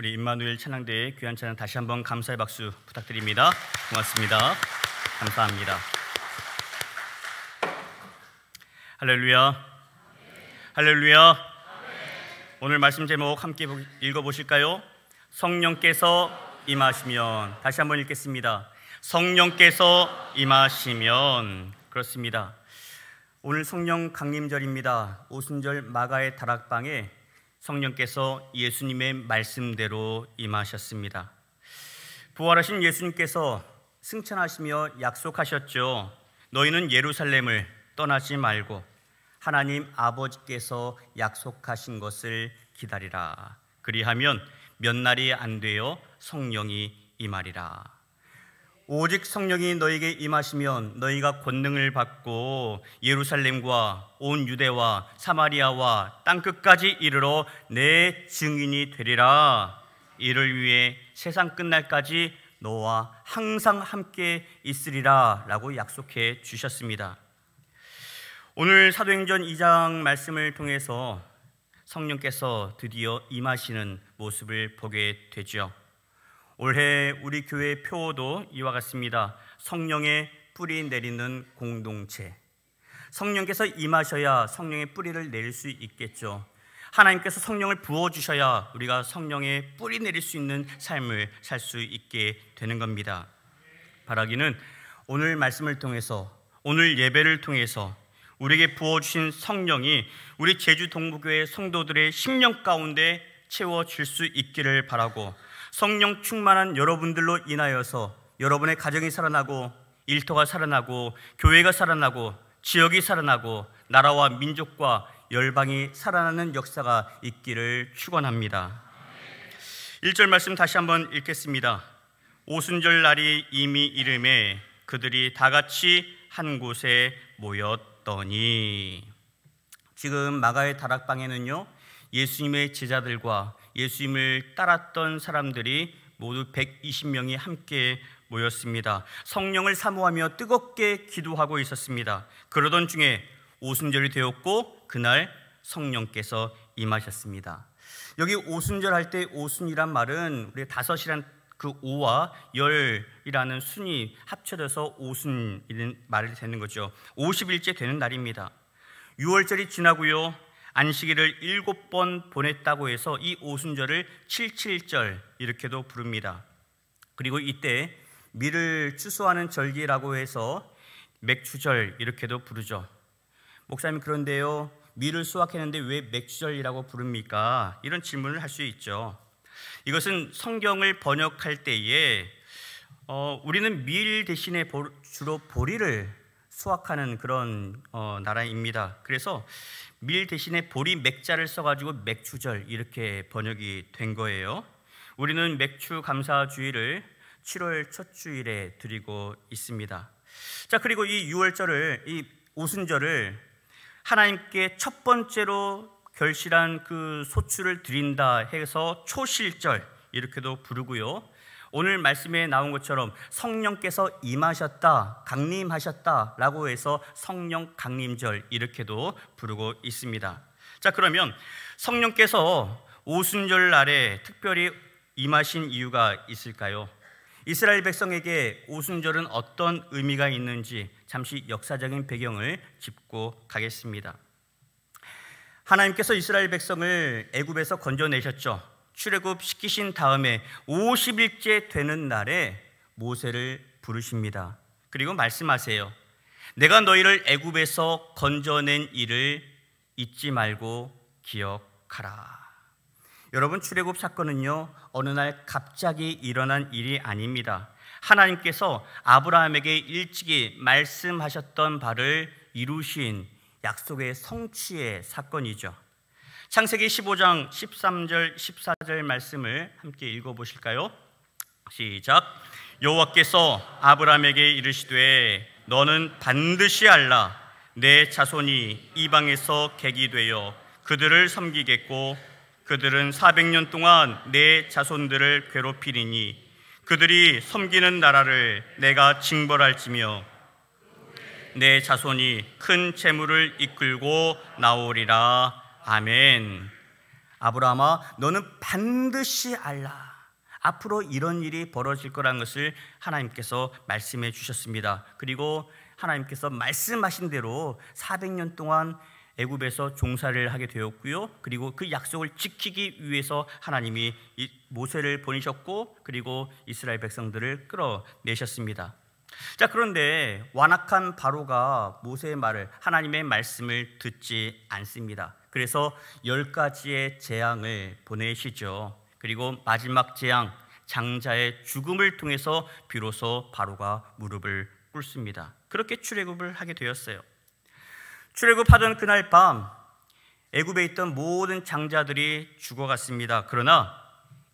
우리 임마누엘 찬양대의 귀한 찬양 다시 한번 감사의 박수 부탁드립니다. 고맙습니다. 감사합니다. 할렐루야. 할렐루야. 오늘 말씀 제목 함께 읽어보실까요? 성령께서 임하시면 다시 한번 읽겠습니다. 성령께서 임하시면 그렇습니다. 오늘 성령 강림절입니다. 오순절 마가의 다락방에 성령께서 예수님의 말씀대로 임하셨습니다. 부활하신 예수님께서 승천하시며 약속하셨죠. 너희는 예루살렘을 떠나지 말고 하나님 아버지께서 약속하신 것을 기다리라. 그리하면 몇 날이 안 되어 성령이 임하리라. 오직 성령이 너에게 희 임하시면 너희가 권능을 받고 예루살렘과 온 유대와 사마리아와 땅 끝까지 이르러 내 증인이 되리라. 이를 위해 세상 끝날까지 너와 항상 함께 있으리라라고 약속해 주셨습니다. 오늘 사도행전 2장 말씀을 통해서 성령께서 드디어 임하시는 모습을 보게 되죠. 올해 우리 교회 의 표어도 이와 같습니다. 성령의 뿌리 내리는 공동체. 성령께서 임하셔야 성령의 뿌리를 내릴 수 있겠죠. 하나님께서 성령을 부어 주셔야 우리가 성령의 뿌리 내릴 수 있는 삶을 살 수 있게 되는 겁니다. 바라기는 오늘 말씀을 통해서 오늘 예배를 통해서 우리에게 부어 주신 성령이 우리 제주 동부교회 성도들의 심령 가운데 채워 질수 있기를 바라고 성령 충만한 여러분들로 인하여서 여러분의 가정이 살아나고 일터가 살아나고 교회가 살아나고 지역이 살아나고 나라와 민족과 열방이 살아나는 역사가 있기를 축원합니다. 1절 말씀 다시 한번 읽겠습니다. 오순절 날이 이미 이름에 그들이 다 같이 한 곳에 모였더니 지금 마가의 다락방에는요 예수님의 제자들과 예수님을 따랐던 사람들이 모두 120명이 함께 모였습니다. 성령을 사모하며 뜨겁게 기도하고 있었습니다. 그러던 중에 오순절이 되었고 그날 성령께서 임하셨습니다. 여기 오순절 할 때 오순이란 말은 우리 다섯이란 그 오와 열이라는 순이 합쳐져서 오순이라는 말이 되는 거죠. 50일째 되는 날입니다. 6월절이 지나고요. 안식일을 일곱 번 보냈다고 해서 이 오순절을 칠칠절 이렇게도 부릅니다. 그리고 이때 미를 추수하는 절기라고 해서 맥주절 이렇게도 부르죠. 목사님 그런데요. 미를 수확했는데 왜 맥주절이라고 부릅니까? 이런 질문을 할 수 있죠. 이것은 성경을 번역할 때에 어, 우리는 밀 대신에 보, 주로 보리를 수확하는 그런 어, 나라입니다. 그래서 밀 대신에 보리 맥자를 써가지고 맥주절 이렇게 번역이 된 거예요. 우리는 맥주 감사주의를 7월 첫 주일에 드리고 있습니다. 자 그리고 이 6월절을 이 오순절을 하나님께 첫 번째로 결실한 그 소출을 드린다 해서 초실절 이렇게도 부르고요. 오늘 말씀에 나온 것처럼 성령께서 임하셨다, 강림하셨다라고 해서 성령 강림절 이렇게도 부르고 있습니다. 자, 그러면 성령께서 오순절 날에 특별히 임하신 이유가 있을까요? 이스라엘 백성에게 오순절은 어떤 의미가 있는지 잠시 역사적인 배경을 짚고 가겠습니다. 하나님께서 이스라엘 백성을 애굽에서 건져내셨죠. 출애굽 시키신 다음에 50일째 되는 날에 모세를 부르십니다. 그리고 말씀하세요. 내가 너희를 애굽에서 건져낸 일을 잊지 말고 기억하라. 여러분 출애굽 사건은요. 어느 날 갑자기 일어난 일이 아닙니다. 하나님께서 아브라함에게 일찍이 말씀하셨던 바를 이루신 약속의 성취의 사건이죠. 창세기 15장 13절 14절 말씀을 함께 읽어 보실까요? 시작. 여호와께서 아브라함에게 이르시되 너는 반드시 알라 내 자손이 이방에서 객이 되어 그들을 섬기겠고 그들은 400년 동안 내 자손들을 괴롭히리니 그들이 섬기는 나라를 내가 징벌할지며 내 자손이 큰 재물을 이끌고 나오리라 아멘. 아브라함아, 너는 반드시 알라. 앞으로 이런 일이 벌어질 거라 것을 하나님께서 말씀해 주셨습니다. 그리고 하나님께서 말씀하신 대로 400년 동안 애굽에서 종사를 하게 되었고요. 그리고 그 약속을 지키기 위해서 하나님이 모세를 보내셨고 그리고 이스라엘 백성들을 끌어내셨습니다. 자, 그런데 완악한 바로가 모세의 말을 하나님의 말씀을 듣지 않습니다. 그래서 열 가지의 재앙을 보내시죠. 그리고 마지막 재앙, 장자의 죽음을 통해서 비로소 바로가 무릎을 꿇습니다. 그렇게 출애굽을 하게 되었어요. 출애굽하던 그날 밤 애굽에 있던 모든 장자들이 죽어갔습니다. 그러나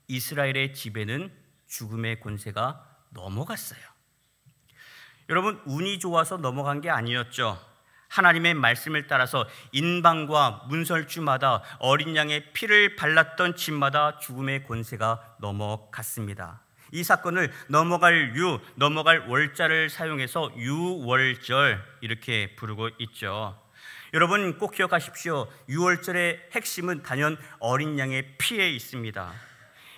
이스라엘의 집에는 죽음의 권세가 넘어갔어요. 여러분 운이 좋아서 넘어간 게 아니었죠. 하나님의 말씀을 따라서 인방과 문설주마다 어린 양의 피를 발랐던 집마다 죽음의 권세가 넘어갔습니다. 이 사건을 넘어갈 유, 넘어갈 월자를 사용해서 유월절 이렇게 부르고 있죠. 여러분 꼭 기억하십시오. 유월절의 핵심은 단연 어린 양의 피에 있습니다.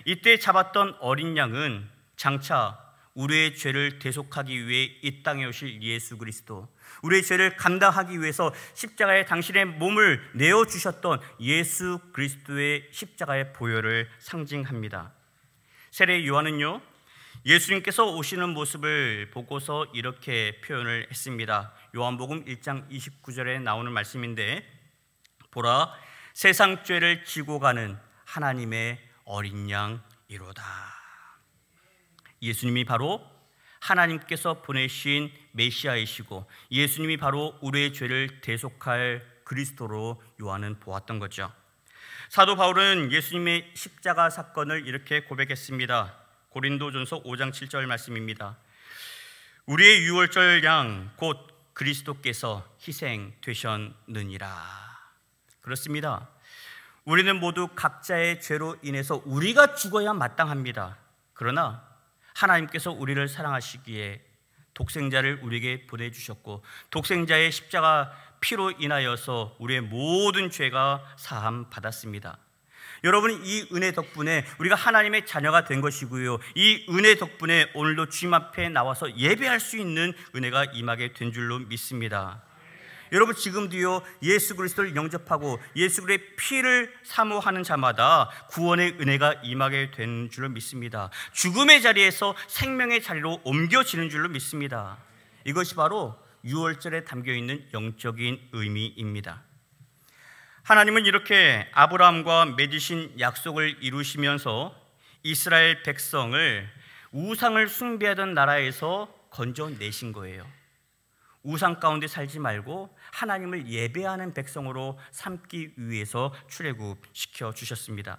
이때 잡았던 어린 양은 장차 우리의 죄를 대속하기 위해 이 땅에 오실 예수 그리스도, 우리의 죄를 감당하기 위해서 십자가에 당신의 몸을 내어 주셨던 예수 그리스도의 십자가의 보혈을 상징합니다. 세례 요한은요. 예수님께서 오시는 모습을 보고서 이렇게 표현을 했습니다. 요한복음 1장 29절에 나오는 말씀인데 보라 세상 죄를 지고 가는 하나님의 어린 양이로다. 예수님이 바로 하나님께서 보내신 메시아이시고 예수님이 바로 우리의 죄를 대속할 그리스도로 요한은 보았던 거죠. 사도 바울은 예수님의 십자가 사건을 이렇게 고백했습니다. 고린도전서 5장 7절 말씀입니다. 우리의 유월절 양 곧 그리스도께서 희생되셨느니라. 그렇습니다. 우리는 모두 각자의 죄로 인해서 우리가 죽어야 마땅합니다. 그러나 하나님께서 우리를 사랑하시기에 독생자를 우리에게 보내주셨고 독생자의 십자가 피로 인하여서 우리의 모든 죄가 사함 받았습니다. 여러분 이 은혜 덕분에 우리가 하나님의 자녀가 된 것이고요. 이 은혜 덕분에 오늘도 주님 앞에 나와서 예배할 수 있는 은혜가 임하게 된 줄로 믿습니다. 여러분 지금도요 예수 그리스도를 영접하고 예수 그리스도의 피를 사모하는 자마다 구원의 은혜가 임하게 된 줄을 믿습니다. 죽음의 자리에서 생명의 자리로 옮겨지는 줄로 믿습니다. 이것이 바로 6월절에 담겨 있는 영적인 의미입니다. 하나님은 이렇게 아브라함과 맺으신 약속을 이루시면서 이스라엘 백성을 우상을 숭배하던 나라에서 건져내신 거예요. 우상 가운데 살지 말고 하나님을 예배하는 백성으로 삼기 위해서 출애굽 시켜 주셨습니다.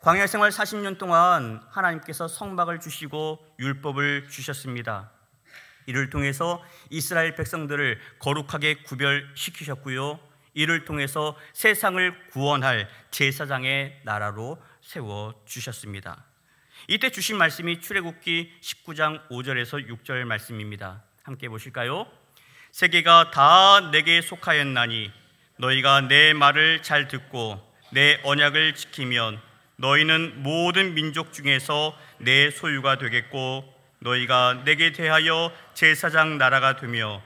광야 생활 40년 동안 하나님께서 성막을 주시고 율법을 주셨습니다. 이를 통해서 이스라엘 백성들을 거룩하게 구별시키셨고요. 이를 통해서 세상을 구원할 제사장의 나라로 세워 주셨습니다. 이때 주신 말씀이 출애굽기 19장 5절에서 6절 말씀입니다. 함께 보실까요? 세계가 다 내게 속하였나니 너희가 내 말을 잘 듣고 내 언약을 지키면 너희는 모든 민족 중에서 내 소유가 되겠고 너희가 내게 대하여 제사장 나라가 되며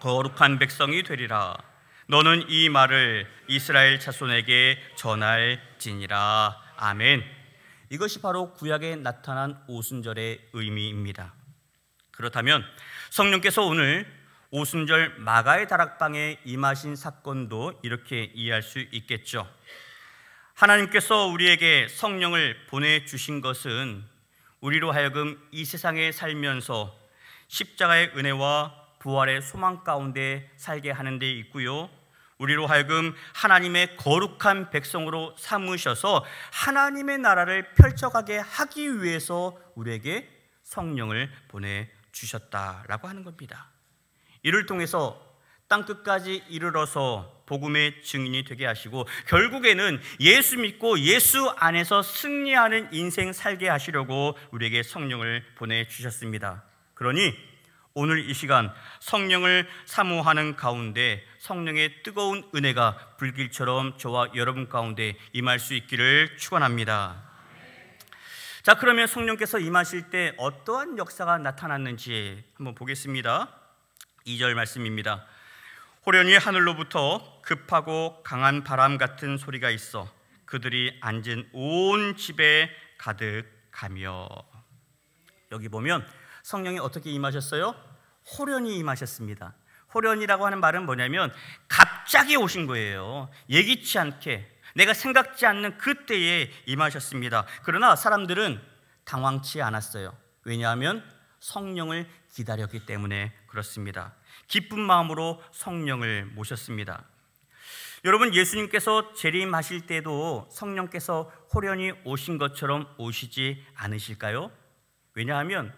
거룩한 백성이 되리라 너는 이 말을 이스라엘 자손에게 전할지니라 아멘 이것이 바로 구약에 나타난 오순절의 의미입니다 그렇다면 성령께서 오늘 오순절 마가의 다락방에 임하신 사건도 이렇게 이해할 수 있겠죠. 하나님께서 우리에게 성령을 보내주신 것은 우리로 하여금 이 세상에 살면서 십자가의 은혜와 부활의 소망 가운데 살게 하는 데 있고요. 우리로 하여금 하나님의 거룩한 백성으로 삼으셔서 하나님의 나라를 펼쳐가게 하기 위해서 우리에게 성령을 보내주셨다라고 하는 겁니다. 이를 통해서 땅 끝까지 이르러서 복음의 증인이 되게 하시고 결국에는 예수 믿고 예수 안에서 승리하는 인생 살게 하시려고 우리에게 성령을 보내 주셨습니다. 그러니 오늘 이 시간 성령을 사모하는 가운데 성령의 뜨거운 은혜가 불길처럼 저와 여러분 가운데 임할 수 있기를 축원합니다. 자, 그러면 성령께서 임하실 때 어떠한 역사가 나타났는지 한번 보겠습니다. 2절 말씀입니다. 호련히 하늘로부터 급하고 강한 바람 같은 소리가 있어 그들이 앉은 온 집에 가득하며 여기 보면 성령이 어떻게 임하셨어요? 호련히 임하셨습니다. 호련이라고 하는 말은 뭐냐면 갑자기 오신 거예요. 예기치 않게 내가 생각지 않는 그때에 임하셨습니다. 그러나 사람들은 당황치 않았어요. 왜냐하면 성령을 기다렸기 때문에 그렇습니다. 기쁜 마음으로 성령을 모셨습니다. 여러분 예수님께서 재림하실 때도 성령께서 호련히 오신 것처럼 오시지 않으실까요? 왜냐하면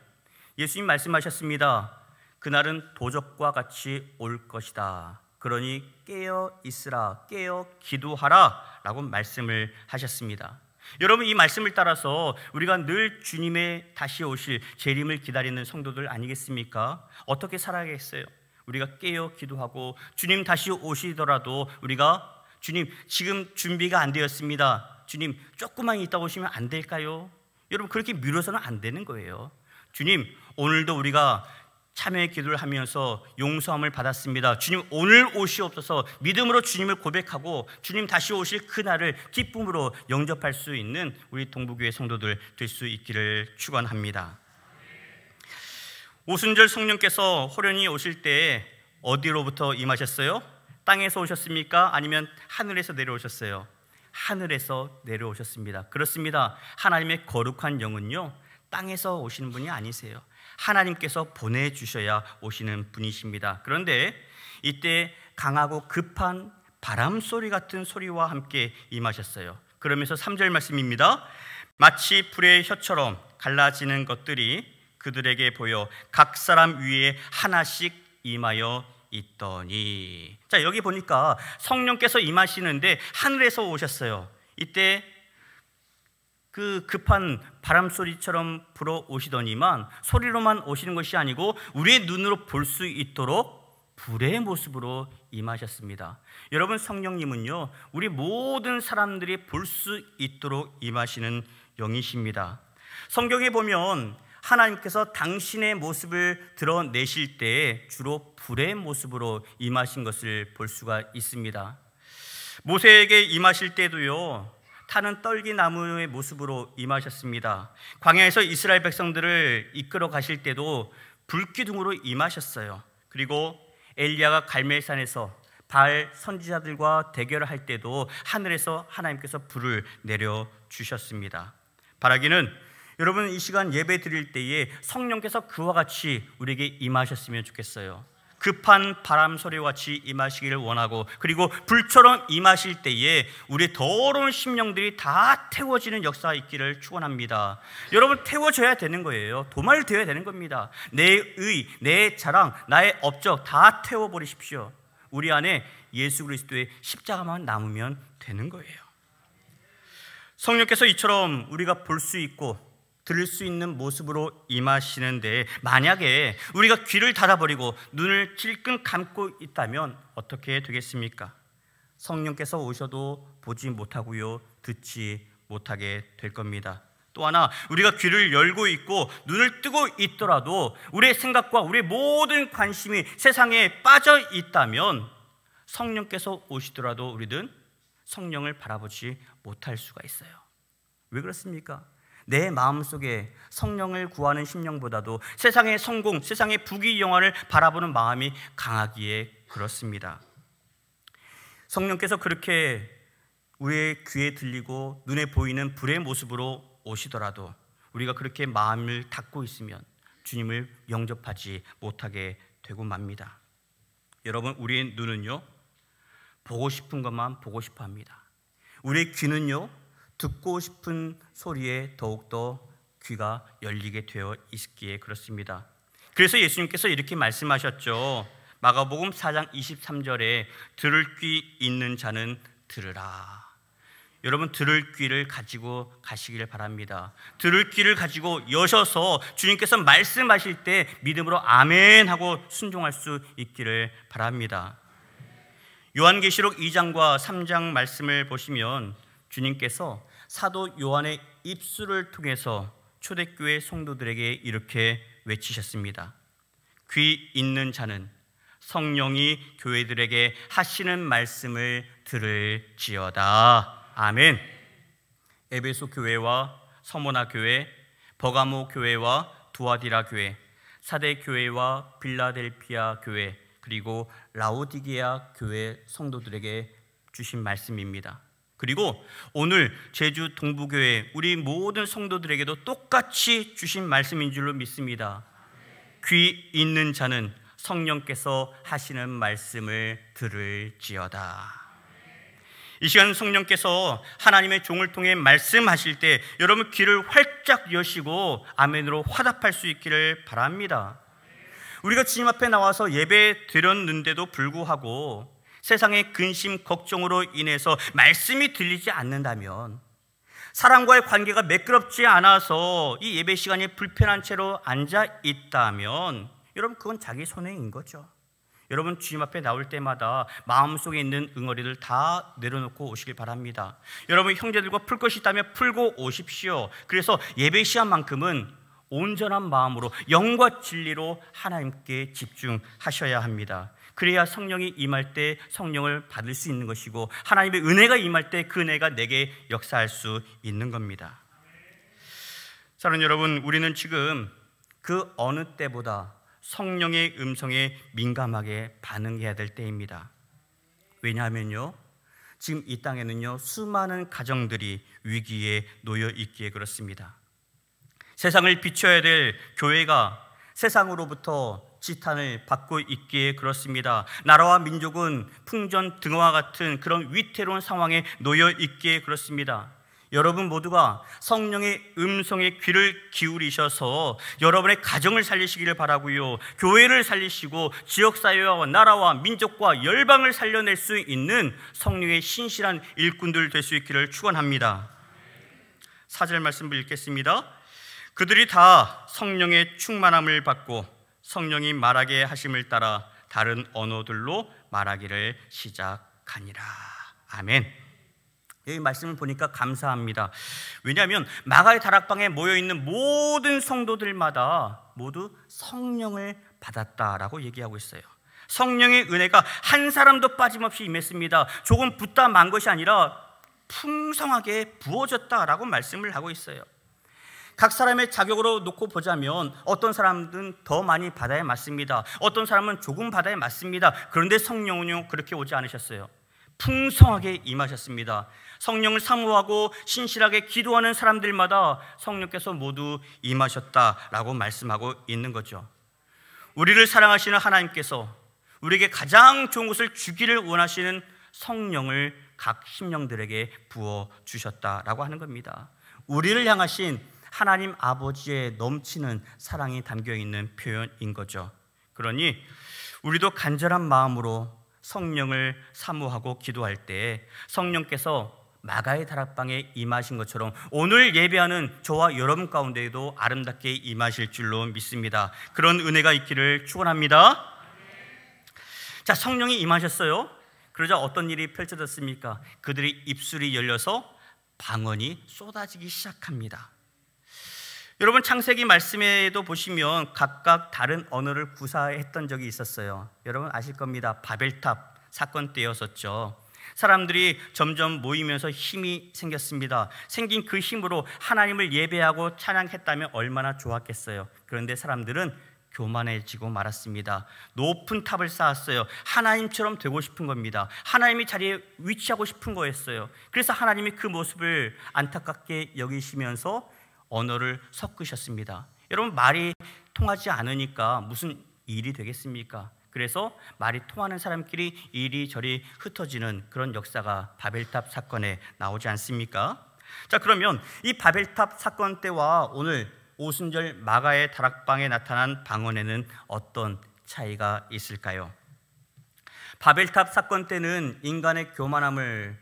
예수님 말씀하셨습니다. 그날은 도적과 같이 올 것이다. 그러니 깨어 있으라, 깨어 기도하라 라고 말씀을 하셨습니다. 여러분 이 말씀을 따라서 우리가 늘 주님의 다시 오실 재림을 기다리는 성도들 아니겠습니까? 어떻게 살아야겠어요? 우리가 깨어 기도하고 주님 다시 오시더라도 우리가 주님 지금 준비가 안 되었습니다. 주님 조금만 있다 오시면 안 될까요? 여러분 그렇게 미뤄서는 안 되는 거예요. 주님 오늘도 우리가 참여의 기도를 하면서 용서함을 받았습니다. 주님 오늘 오시옵소서 믿음으로 주님을 고백하고 주님 다시 오실 그날을 기쁨으로 영접할 수 있는 우리 동부교회 성도들 될 수 있기를 축원합니다. 오순절 성령께서 호련히 오실 때 어디로부터 임하셨어요? 땅에서 오셨습니까? 아니면 하늘에서 내려오셨어요? 하늘에서 내려오셨습니다. 그렇습니다. 하나님의 거룩한 영은요. 땅에서 오시는 분이 아니세요. 하나님께서 보내주셔야 오시는 분이십니다. 그런데 이때 강하고 급한 바람 소리 같은 소리와 함께 임하셨어요. 그러면서 3절 말씀입니다. 마치 불의 혀처럼 갈라지는 것들이 그들에게 보여 각 사람 위에 하나씩 임하여 있더니 자 여기 보니까 성령께서 임하시는데 하늘에서 오셨어요. 이때 그 급한 바람 소리처럼 불어오시더니만 소리로만 오시는 것이 아니고 우리의 눈으로 볼 수 있도록 불의 모습으로 임하셨습니다. 여러분 성령님은요. 우리 모든 사람들이 볼 수 있도록 임하시는 영이십니다. 성경에 보면 하나님께서 당신의 모습을 드러내실 때 주로 불의 모습으로 임하신 것을 볼 수가 있습니다. 모세에게 임하실 때도요. 타는 떨기 나무의 모습으로 임하셨습니다. 광야에서 이스라엘 백성들을 이끌어 가실 때도 불기둥으로 임하셨어요. 그리고 엘리야가 갈멜산에서 바 선지자들과 대결을 할 때도 하늘에서 하나님께서 불을 내려 주셨습니다. 바라기는 여러분 이 시간 예배 드릴 때에 성령께서 그와 같이 우리에게 임하셨으면 좋겠어요. 급한 바람 소리와 같이 임하시기를 원하고 그리고 불처럼 임하실 때에 우리 더러운 심령들이 다 태워지는 역사 있기를 축원합니다. 여러분 태워져야 되는 거예요. 도말되어야 되는 겁니다. 내 의, 내 자랑, 나의 업적 다 태워 버리십시오. 우리 안에 예수 그리스도의 십자가만 남으면 되는 거예요. 성령께서 이처럼 우리가 볼 수 있고 들을 수 있는 모습으로 임하시는데 만약에 우리가 귀를 닫아버리고 눈을 찔끈 감고 있다면 어떻게 되겠습니까? 성령께서 오셔도 보지 못하고요 듣지 못하게 될 겁니다. 또 하나 우리가 귀를 열고 있고 눈을 뜨고 있더라도 우리의 생각과 우리의 모든 관심이 세상에 빠져 있다면 성령께서 오시더라도 우리는 성령을 바라보지 못할 수가 있어요. 왜 그렇습니까? 내 마음속에 성령을 구하는 심령보다도 세상의 성공, 세상의 부귀 영화를 바라보는 마음이 강하기에 그렇습니다. 성령께서 그렇게 우리의 귀에 들리고 눈에 보이는 불의 모습으로 오시더라도 우리가 그렇게 마음을 닫고 있으면 주님을 영접하지 못하게 되고 맙니다. 여러분, 우리의 눈은요, 보고 싶은 것만 보고 싶어 합니다. 우리의 귀는요, 듣고 싶은 소리에 더욱더 귀가 열리게 되어 있기에 그렇습니다. 그래서 예수님께서 이렇게 말씀하셨죠. 마가복음 4장 23절에 들을 귀 있는 자는 들으라. 여러분 들을 귀를 가지고 가시기를 바랍니다. 들을 귀를 가지고 여셔서 주님께서 말씀하실 때 믿음으로 아멘 하고 순종할 수 있기를 바랍니다. 요한계시록 2장과 3장 말씀을 보시면 주님께서 사도 요한의 입술을 통해서 초대교회 성도들에게 이렇게 외치셨습니다. 귀 있는 자는 성령이 교회들에게 하시는 말씀을 들을지어다. 아멘. 에베소 교회와 서모나 교회, 버가모 교회와 두아디라 교회, 사대 교회와 빌라델피아 교회, 그리고 라오디게아 교회 성도들에게 주신 말씀입니다. 그리고 오늘 제주 동부교회 우리 모든 성도들에게도 똑같이 주신 말씀인 줄로 믿습니다. 귀 있는 자는 성령께서 하시는 말씀을 들을지어다. 이 시간 성령께서 하나님의 종을 통해 말씀하실 때 여러분 귀를 활짝 여시고 아멘으로 화답할 수 있기를 바랍니다. 우리가 주님 앞에 나와서 예배 드렸는데도 불구하고 세상의 근심, 걱정으로 인해서 말씀이 들리지 않는다면 사람과의 관계가 매끄럽지 않아서 이 예배 시간이 불편한 채로 앉아 있다면 여러분 그건 자기 손해인 거죠. 여러분 주님 앞에 나올 때마다 마음속에 있는 응어리를 다 내려놓고 오시길 바랍니다. 여러분 형제들과 풀 것이 있다면 풀고 오십시오. 그래서 예배 시간만큼은 온전한 마음으로 영과 진리로 하나님께 집중하셔야 합니다. 그래야 성령이 임할 때 성령을 받을 수 있는 것이고 하나님의 은혜가 임할 때 그 은혜가 내게 역사할 수 있는 겁니다. 사랑 여러분, 우리는 지금 그 어느 때보다 성령의 음성에 민감하게 반응해야 될 때입니다. 왜냐하면요. 지금 이 땅에는요. 수많은 가정들이 위기에 놓여 있기에 그렇습니다. 세상을 비춰야 될 교회가 세상으로부터 지탄을 받고 있기에 그렇습니다. 나라와 민족은 풍전 등어 같은 그런 위태로운 상황에 놓여 있기에 그렇습니다. 여러분 모두가 성령의 음성에 귀를 기울이셔서 여러분의 가정을 살리시기를 바라고요. 교회를 살리시고 지역 사회와 나라와 민족과 열방을 살려낼 수 있는 성령의 신실한 일꾼들 될 수 있기를 축원합니다. 사절 말씀 읽겠습니다. 그들이 다 성령의 충만함을 받고 성령이 말하게 하심을 따라 다른 언어들로 말하기를 시작하니라. 아멘. 여기 말씀을 보니까 감사합니다. 왜냐하면 마가의 다락방에 모여 있는 모든 성도들마다 모두 성령을 받았다라고 얘기하고 있어요. 성령의 은혜가 한 사람도 빠짐없이 임했습니다. 조금 붙다 만 것이 아니라 풍성하게 부어졌다라고 말씀을 하고 있어요. 각 사람의 자격으로 놓고 보자면 어떤 사람은 들더 많이 받아야 맞습니다. 어떤 사람은 조금 받아야 맞습니다. 그런데 성령은요 그렇게 오지 않으셨어요. 풍성하게 임하셨습니다. 성령을 사모하고 신실하게 기도하는 사람들마다 성령께서 모두 임하셨다라고 말씀하고 있는 거죠. 우리를 사랑하시는 하나님께서 우리에게 가장 좋은 것을 주기를 원하시는 성령을 각 심령들에게 부어 주셨다라고 하는 겁니다. 우리를 향하신 하나님 아버지의 넘치는 사랑이 담겨 있는 표현인 거죠. 그러니 우리도 간절한 마음으로 성령을 사모하고 기도할 때 성령께서 마가의 다락방에 임하신 것처럼 오늘 예배하는 저와 여러분 가운데에도 아름답게 임하실 줄로 믿습니다. 그런 은혜가 있기를 축원합니다. 자, 성령이 임하셨어요. 그러자 어떤 일이 펼쳐졌습니까? 그들의 입술이 열려서 방언이 쏟아지기 시작합니다. 여러분 창세기 말씀에도 보시면 각각 다른 언어를 구사했던 적이 있었어요. 여러분 아실 겁니다. 바벨탑 사건 때였었죠. 사람들이 점점 모이면서 힘이 생겼습니다. 생긴 그 힘으로 하나님을 예배하고 찬양했다면 얼마나 좋았겠어요. 그런데 사람들은 교만해지고 말았습니다. 높은 탑을 쌓았어요. 하나님처럼 되고 싶은 겁니다. 하나님이 자리에 위치하고 싶은 거였어요. 그래서 하나님이 그 모습을 안타깝게 여기시면서 언어를 섞으셨습니다. 여러분 말이 통하지 않으니까 무슨 일이 되겠습니까? 그래서 말이 통하는 사람끼리 이리저리 흩어지는 그런 역사가 바벨탑 사건에 나오지 않습니까? 자 그러면 이 바벨탑 사건 때와 오늘 오순절 마가의 다락방에 나타난 방언에는 어떤 차이가 있을까요? 바벨탑 사건 때는 인간의 교만함을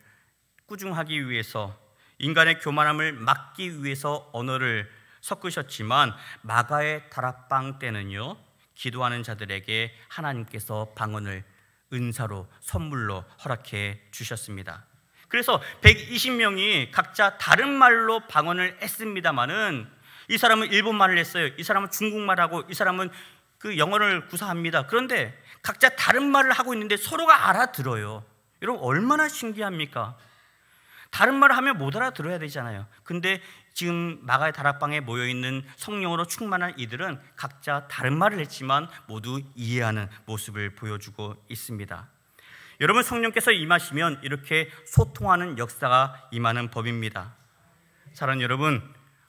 꾸중하기 위해서 인간의 교만함을 막기 위해서 언어를 섞으셨지만 마가의 다락방 때는요 기도하는 자들에게 하나님께서 방언을 은사로 선물로 허락해 주셨습니다. 그래서 120명이 각자 다른 말로 방언을 했습니다마는 이 사람은 일본말을 했어요. 이 사람은 중국말하고 이 사람은 그 영어를 구사합니다. 그런데 각자 다른 말을 하고 있는데 서로가 알아들어요. 여러분 얼마나 신기합니까? 다른 말을 하면 못 알아들어야 되잖아요. 근데 지금 마가의 다락방에 모여 있는 성령으로 충만한 이들은 각자 다른 말을 했지만 모두 이해하는 모습을 보여주고 있습니다. 여러분 성령께서 임하시면 이렇게 소통하는 역사가 임하는 법입니다. 사랑 여러분,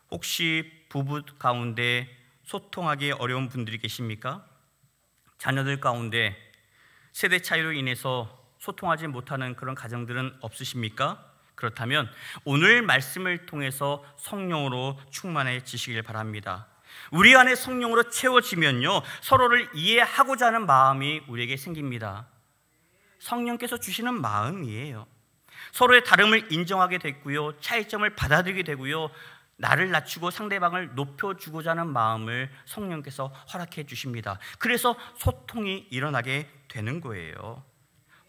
혹시 부부 가운데 소통하기 어려운 분들이 계십니까? 자녀들 가운데 세대 차이로 인해서 소통하지 못하는 그런 가정들은 없으십니까? 그렇다면 오늘 말씀을 통해서 성령으로 충만해지시길 바랍니다. 우리 안에 성령으로 채워지면요. 서로를 이해하고자 하는 마음이 우리에게 생깁니다. 성령께서 주시는 마음이에요. 서로의 다름을 인정하게 됐고요. 차이점을 받아들이게 되고요. 나를 낮추고 상대방을 높여주고자 하는 마음을 성령께서 허락해 주십니다. 그래서 소통이 일어나게 되는 거예요.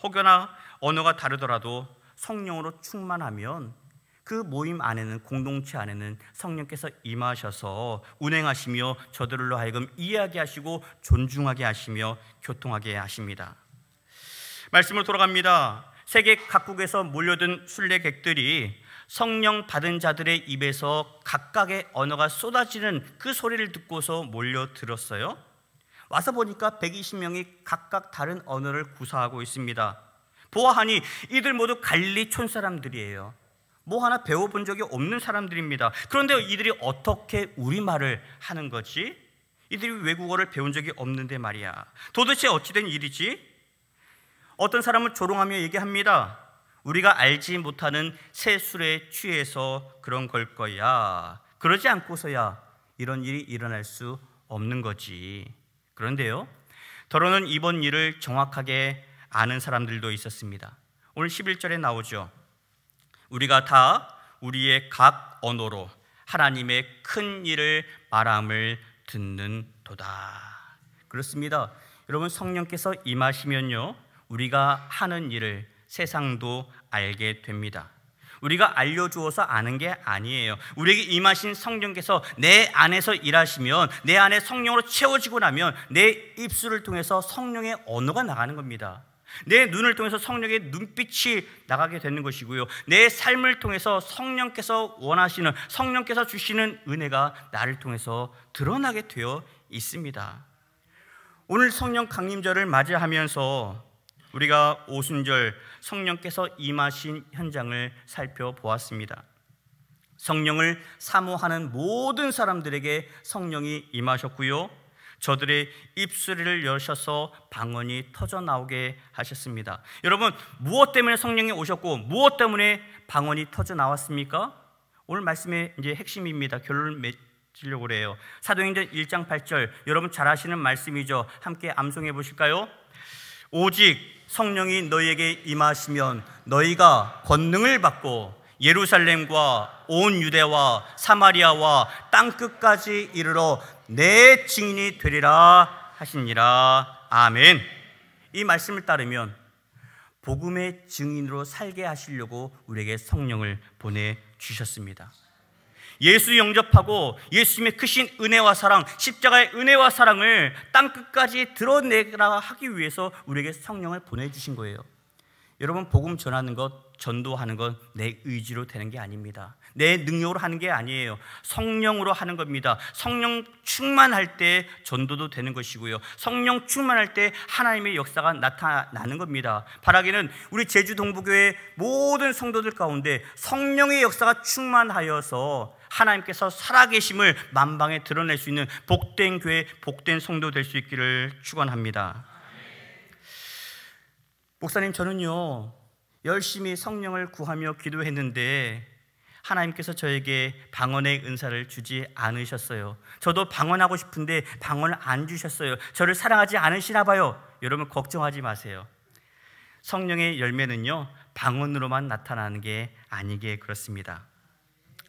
혹여나 언어가 다르더라도 성령으로 충만하면 그 모임 안에는 공동체 안에는 성령께서 임하셔서 운행하시며 저들로 하여금 이야기 하시고 존중하게 하시며 교통하게 하십니다. 말씀을 돌아갑니다. 세계 각국에서 몰려든 순례객들이 성령 받은 자들의 입에서 각각의 언어가 쏟아지는 그 소리를 듣고서 몰려들었어요. 와서 보니까 120명이 각각 다른 언어를 구사하고 있습니다. 보아하니 이들 모두 갈리촌 사람들이에요. 뭐 하나 배워본 적이 없는 사람들입니다. 그런데 이들이 어떻게 우리말을 하는 거지? 이들이 외국어를 배운 적이 없는데 말이야. 도대체 어찌된 일이지? 어떤 사람은 조롱하며 얘기합니다. 우리가 알지 못하는 세 술에 취해서 그런 걸 거야. 그러지 않고서야 이런 일이 일어날 수 없는 거지. 그런데요. 더러는 이번 일을 정확하게 아는 사람들도 있었습니다. 오늘 11절에 나오죠. 우리가 다 우리의 각 언어로 하나님의 큰 일을 말함을 듣는 도다. 그렇습니다. 여러분 성령께서 임하시면요. 우리가 하는 일을 세상도 알게 됩니다. 우리가 알려주어서 아는 게 아니에요. 우리에게 임하신 성령께서 내 안에서 일하시면 내 안에 성령으로 채워지고 나면 내 입술을 통해서 성령의 언어가 나가는 겁니다. 내 눈을 통해서 성령의 눈빛이 나가게 되는 것이고요. 내 삶을 통해서 성령께서 원하시는 성령께서 주시는 은혜가 나를 통해서 드러나게 되어 있습니다. 오늘 성령 강림절을 맞이하면서 우리가 오순절 성령께서 임하신 현장을 살펴보았습니다. 성령을 사모하는 모든 사람들에게 성령이 임하셨고요. 저들의 입술을 여셔서 방언이 터져 나오게 하셨습니다. 여러분, 무엇 때문에 성령이 오셨고 무엇 때문에 방언이 터져 나왔습니까? 오늘 말씀의 이제 핵심입니다. 결론을 맺으려고 그래요. 사도행전 1장 8절. 여러분 잘 아시는 말씀이죠. 함께 암송해 보실까요? 오직 성령이 너희에게 임하시면 너희가 권능을 받고 예루살렘과 온 유대와 사마리아와 땅 끝까지 이르러 내 증인이 되리라 하시니라. 아멘. 이 말씀을 따르면 복음의 증인으로 살게 하시려고 우리에게 성령을 보내 주셨습니다. 예수 영접하고 예수님의 크신 은혜와 사랑, 십자가의 은혜와 사랑을 땅 끝까지 드러내라 하기 위해서 우리에게 성령을 보내 주신 거예요. 여러분 복음 전하는 것 전도하는 건 내 의지로 되는 게 아닙니다. 내 능력으로 하는 게 아니에요. 성령으로 하는 겁니다. 성령 충만할 때 전도도 되는 것이고요. 성령 충만할 때 하나님의 역사가 나타나는 겁니다. 바라기는 우리 제주 동부교회 모든 성도들 가운데 성령의 역사가 충만하여서 하나님께서 살아계심을 만방에 드러낼 수 있는 복된 교회, 복된 성도 될 수 있기를 축원합니다. 목사님 저는요 열심히 성령을 구하며 기도했는데 하나님께서 저에게 방언의 은사를 주지 않으셨어요. 저도 방언하고 싶은데 방언을 안 주셨어요. 저를 사랑하지 않으시나 봐요. 여러분 걱정하지 마세요. 성령의 열매는요. 방언으로만 나타나는 게 아니게 그렇습니다.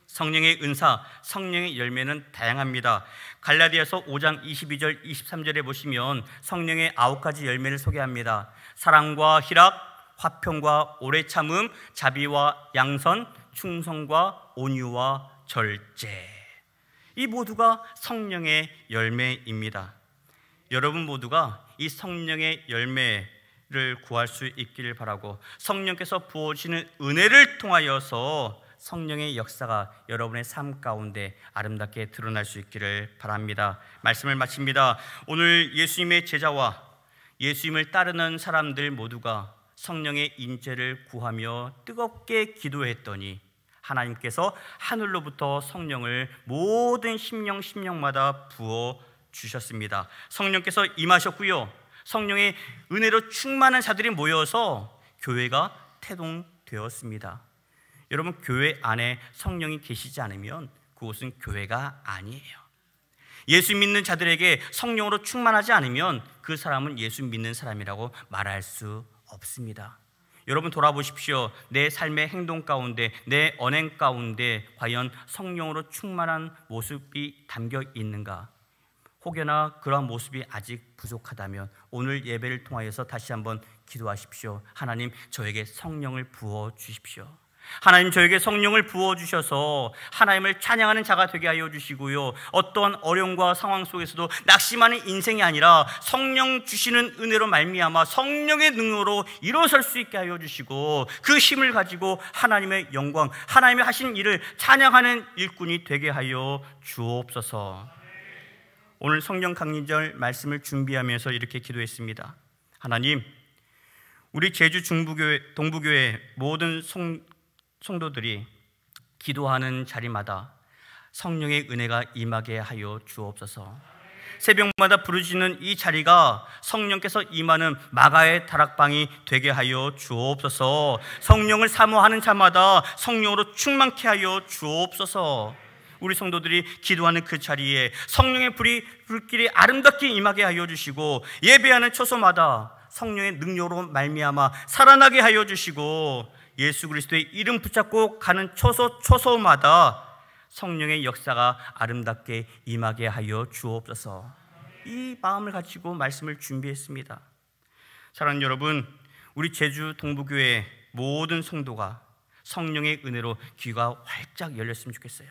성령의 은사, 성령의 열매는 다양합니다. 갈라디아서 5장 22절, 23절에 보시면 성령의 아홉 가지 열매를 소개합니다. 사랑과 희락, 화평과 오래 참음, 자비와 양선, 충성과 온유와 절제. 이 모두가 성령의 열매입니다. 여러분 모두가 이 성령의 열매를 구할 수 있기를 바라고 성령께서 부어주시는 은혜를 통하여서 성령의 역사가 여러분의 삶 가운데 아름답게 드러날 수 있기를 바랍니다. 말씀을 마칩니다. 오늘 예수님의 제자와 예수님을 따르는 사람들 모두가 성령의 인재를 구하며 뜨겁게 기도했더니 하나님께서 하늘로부터 성령을 모든 심령 심령마다 부어 주셨습니다. 성령께서 임하셨고요. 성령의 은혜로 충만한 자들이 모여서 교회가 태동되었습니다. 여러분 교회 안에 성령이 계시지 않으면 그곳은 교회가 아니에요. 예수 믿는 자들에게 성령으로 충만하지 않으면 그 사람은 예수 믿는 사람이라고 말할 수 없습니다. 여러분 돌아보십시오. 내 삶의 행동 가운데, 내 언행 가운데 과연 성령으로 충만한 모습이 담겨 있는가? 혹여나 그러한 모습이 아직 부족하다면 오늘 예배를 통하여서 다시 한번 기도하십시오. 하나님, 저에게 성령을 부어 주십시오. 하나님 저에게 성령을 부어주셔서 하나님을 찬양하는 자가 되게 하여 주시고요. 어떤 어려움과 상황 속에서도 낙심하는 인생이 아니라 성령 주시는 은혜로 말미암아 성령의 능으로 일어설 수 있게 하여 주시고 그 힘을 가지고 하나님의 영광, 하나님의 하신 일을 찬양하는 일꾼이 되게 하여 주옵소서. 오늘 성령 강림절 말씀을 준비하면서 이렇게 기도했습니다. 하나님, 우리 제주 중부교회 동부교회 모든 성령 성도들이 기도하는 자리마다 성령의 은혜가 임하게 하여 주옵소서. 새벽마다 부르짖는 이 자리가 성령께서 임하는 마가의 다락방이 되게 하여 주옵소서. 성령을 사모하는 자마다 성령으로 충만케 하여 주옵소서. 우리 성도들이 기도하는 그 자리에 성령의 불이 불길이 아름답게 임하게 하여 주시고 예배하는 초소마다 성령의 능력으로 말미암아 살아나게 하여 주시고 예수 그리스도의 이름 붙잡고 가는 초소 초소마다 성령의 역사가 아름답게 임하게 하여 주옵소서. 이 마음을 가지고 말씀을 준비했습니다. 사랑하는 여러분, 우리 제주 동부교회 모든 성도가 성령의 은혜로 귀가 활짝 열렸으면 좋겠어요.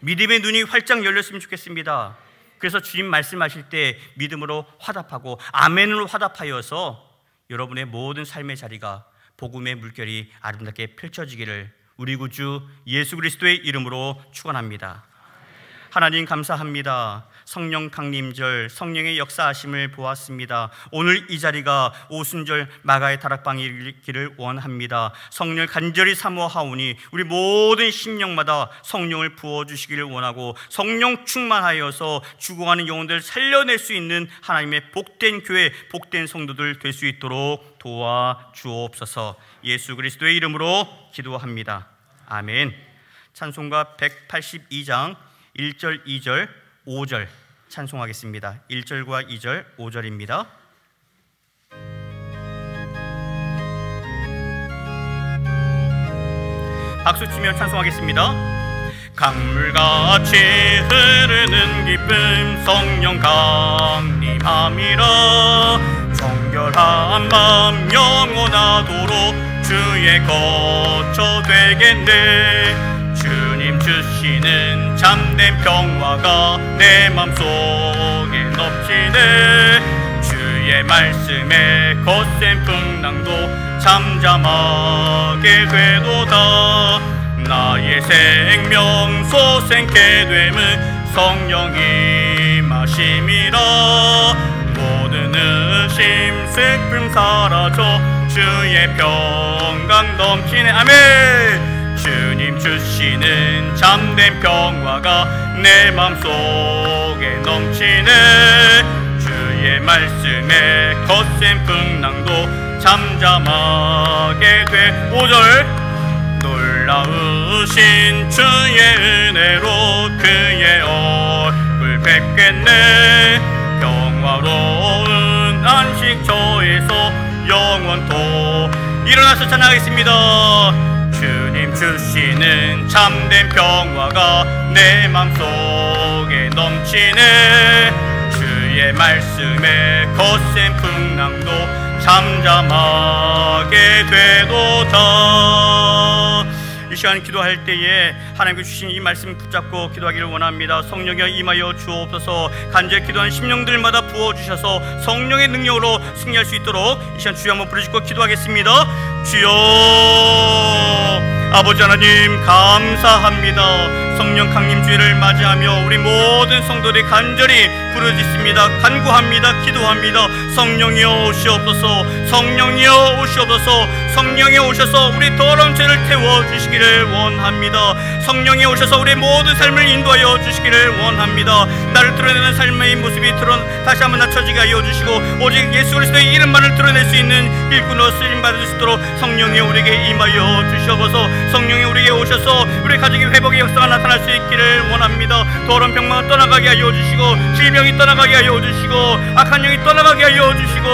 믿음의 눈이 활짝 열렸으면 좋겠습니다. 그래서 주님 말씀하실 때 믿음으로 화답하고 아멘으로 화답하여서 여러분의 모든 삶의 자리가 복음의 물결이 아름답게 펼쳐지기를 우리 구주 예수 그리스도의 이름으로 축원합니다. 하나님 감사합니다. 성령 강림절, 성령의 역사하심을 보았습니다. 오늘 이 자리가 오순절 마가의 다락방이기를 원합니다. 성령 간절히 사모하오니 우리 모든 심령마다 성령을 부어주시기를 원하고 성령 충만하여서 죽어가는 영혼들 살려낼 수 있는 하나님의 복된 교회, 복된 성도들 될 수 있도록 도와주옵소서 예수 그리스도의 이름으로 기도합니다. 아멘 찬송가 182장 1절 2절 5절 찬송하겠습니다. 1절과 2절 5절입니다. 박수 치며 찬송하겠습니다. 강물같이 흐르는 기쁨 성령 강림함이라 정결한 마음 영원하도록 주의 거처 되겠네 주님 주시는 참된 평화가 내 맘속에 넘치네 주의 말씀에 거센 풍랑도 잠잠하게 되도다 나의 생명 소생케 됨은 성령이 마심이라 모든 의심 슬픔 사라져 주의 평강 넘치네 아멘 주님 주시는 참된 평화가 내 맘속에 넘치네 주의 말씀에 거센 풍랑도 잠잠하게 돼 5절 놀라우신 주의 은혜로 그의 얼굴 뵙겠네 평화로운 안식처에서 영원토 일어나서 찬양하겠습니다 주님 주시는 참된 평화가 내 맘속에 넘치네 주의 말씀에 거센 풍랑도 잠잠하게 되도다 이 시간 기도할 때에 하나님께 주신 이 말씀 붙잡고 기도하기를 원합니다 성령여 임하여 주옵소서 간절히 기도한 심령들마다 부어주셔서 성령의 능력으로 승리할 수 있도록 이 시간 주여 한번 부르짖고 기도하겠습니다 주여 아버지 하나님 감사합니다 성령 강림 주의를 맞이하며 우리 모든 성도들이 간절히 부르짖습니다 간구합니다 기도합니다 성령이여 오시옵소서 성령이여 오시옵소서 성령이 오셔서 우리 더러운 죄를 태워주시기를 원합니다 성령이 오셔서 우리 모든 삶을 인도하여 주시기를 원합니다 나를 드러내는 삶의 모습이 드러 다시 한번 낮춰지게 하여 주시고 오직 예수 그리스도의 이름만을 드러낼 수 있는 일꾼으로 쓰임받을 수 있도록 성령이 우리에게 임하여 주시옵소서 성령이 우리에게 오셔서 우리 가정의 회복의 역사가 나타날 수 있기를 원합니다 더러운 병만 떠나가게 하여 주시고 질병이 떠나가게 하여 주시고 악한 영이 떠나가게 하여 주시고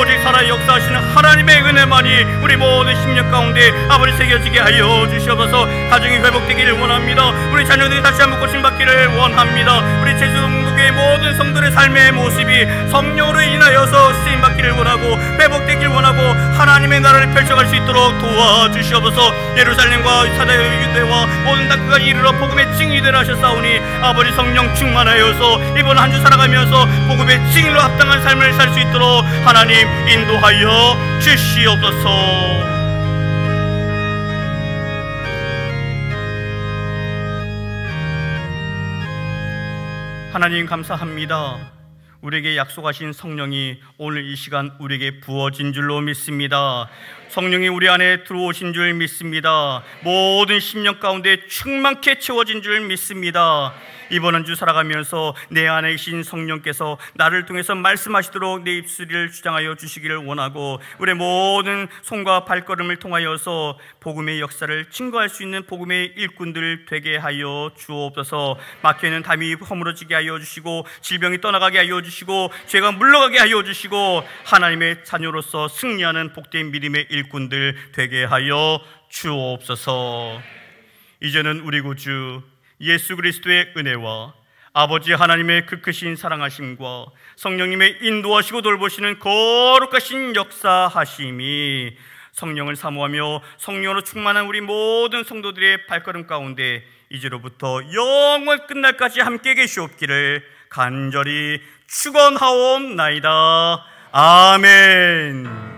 오직 살아 역사하시는 하나님의 은혜만이 우리 모든 심령 가운데 아버지 새겨지게 하여 주시옵소서 가정이 회복되기를 원합니다 우리 자녀들이 다시 한번 고침받기를 원합니다 우리 제주 재수 모든 성들의 삶의 모습이 성령으로 인하여서 쓰임받기를 원하고 회복되길 원하고 하나님의 나라를 펼쳐갈 수 있도록 도와주시옵소서 예루살렘과 사다의 유대와 모든 땅끝까 이르러 복음의 증인이 하셨사오니 아버지 성령 충만하여서 이번 한주 살아가면서 복음의 증인로 합당한 삶을 살 수 있도록 하나님 인도하여 주시옵소서 하나님 감사합니다. 우리에게 약속하신 성령이 오늘 이 시간 우리에게 부어진 줄로 믿습니다. 성령이 우리 안에 들어오신 줄 믿습니다. 모든 심령 가운데 충만케 채워진 줄 믿습니다. 이번 은주 살아가면서 내 안에 계신 성령께서 나를 통해서 말씀하시도록 내 입술을 주장하여 주시기를 원하고 우리 모든 손과 발걸음을 통하여서 복음의 역사를 증거할 수 있는 복음의 일꾼들 되게 하여 주옵소서 막혀있는 담이 허물어지게 하여 주시고 질병이 떠나가게 하여 주시고 죄가 물러가게 하여 주시고 하나님의 자녀로서 승리하는 복된 믿음의 일꾼들 되게 하여 주옵소서 이제는 우리 구주 예수 그리스도의 은혜와 아버지 하나님의 그 크신 사랑하심과 성령님의 인도하시고 돌보시는 거룩하신 역사하심이 성령을 사모하며 성령으로 충만한 우리 모든 성도들의 발걸음 가운데 이제로부터 영원 끝날까지 함께 계시옵기를 간절히 축원하옵나이다. 아멘.